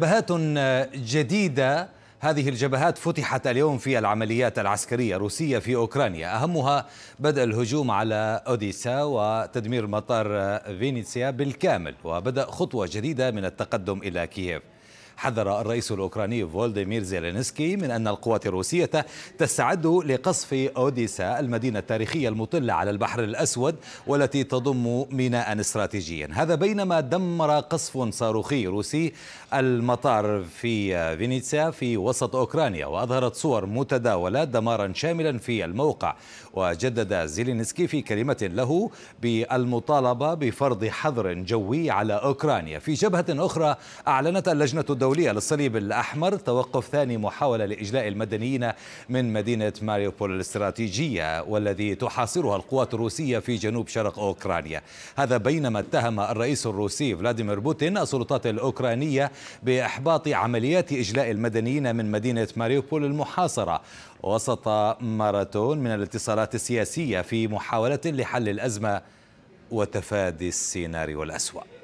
جبهات جديدة هذه الجبهات فتحت اليوم في العمليات العسكرية الروسية في أوكرانيا أهمها بدء الهجوم على أوديسا وتدمير مطار فينيسيا بالكامل وبدأ خطوة جديدة من التقدم إلى كييف حذر الرئيس الأوكراني فولديمير زيلينسكي من أن القوات الروسية تستعد لقصف أوديسا المدينة التاريخية المطلة على البحر الأسود والتي تضم ميناء استراتيجيا هذا بينما دمر قصف صاروخي روسي المطار في فينيتسا في وسط أوكرانيا وأظهرت صور متداولة دمارا شاملا في الموقع وجدد زيلينسكي في كلمة له بالمطالبة بفرض حظر جوي على أوكرانيا في جبهة أخرى أعلنت اللجنة الدولية الدولية للصليب الأحمر توقف ثاني محاولة لإجلاء المدنيين من مدينة ماريوبول الاستراتيجية والذي تحاصرها القوات الروسية في جنوب شرق أوكرانيا هذا بينما اتهم الرئيس الروسي فلاديمير بوتين السلطات الأوكرانية بإحباط عمليات إجلاء المدنيين من مدينة ماريوبول المحاصرة وسط ماراثون من الاتصالات السياسية في محاولة لحل الأزمة وتفادي السيناريو الأسوأ